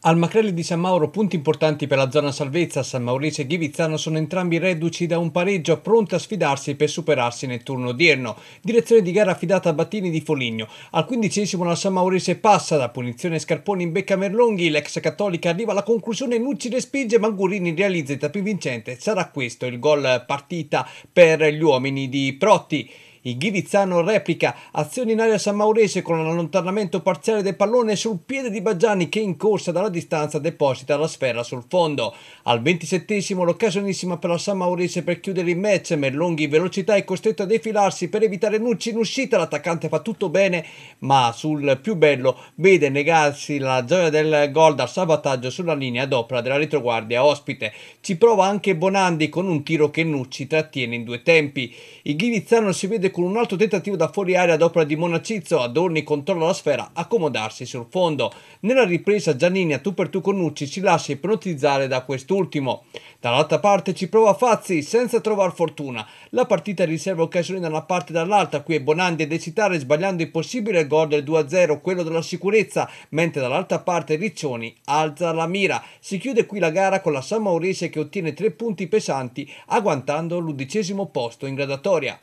Al Macrelli di San Mauro punti importanti per la zona salvezza, San Maurizio e Ghivizzano sono entrambi reduci da un pareggio pronti a sfidarsi per superarsi nel turno odierno. Direzione di gara affidata a Battini di Foligno. Al quindicesimo la San Maurizio passa, da punizione Scarponi in becca Merlonghi, l'ex cattolica arriva alla conclusione, Nucci respinge, ma Mangurini realizza il tappi vincente. Sarà questo il gol partita per gli uomini di Protti. Il Ghirizzano replica, azioni in area San Maurese con l'allontanamento parziale del pallone sul piede di Baggiani che in corsa dalla distanza deposita la sfera sul fondo. Al 27 l'occasionissima per la San Maurese per chiudere il match, Merlonghi velocità è costretto a defilarsi per evitare Nucci in uscita, l'attaccante fa tutto bene ma sul più bello vede negarsi la gioia del gol dal salvataggio sulla linea d'opera della retroguardia ospite. Ci prova anche Bonandi con un tiro che Nucci trattiene in due tempi. Il Ghirizzano si vede con un altro tentativo da fuori aria ad opera di Monacizzo, Adorni controlla la sfera, accomodarsi sul fondo. Nella ripresa Giannini a tu per tu con Nucci si lascia ipnotizzare da quest'ultimo. Dall'altra parte ci prova Fazzi senza trovar fortuna. La partita riserva occasioni da una parte e dall'altra, qui è Bonandi ad eccitare sbagliando il possibile gol del 2-0, quello della sicurezza, mentre dall'altra parte Riccioni alza la mira. Si chiude qui la gara con la San Mauriese che ottiene tre punti pesanti agguantando l'undicesimo posto in gradatoria.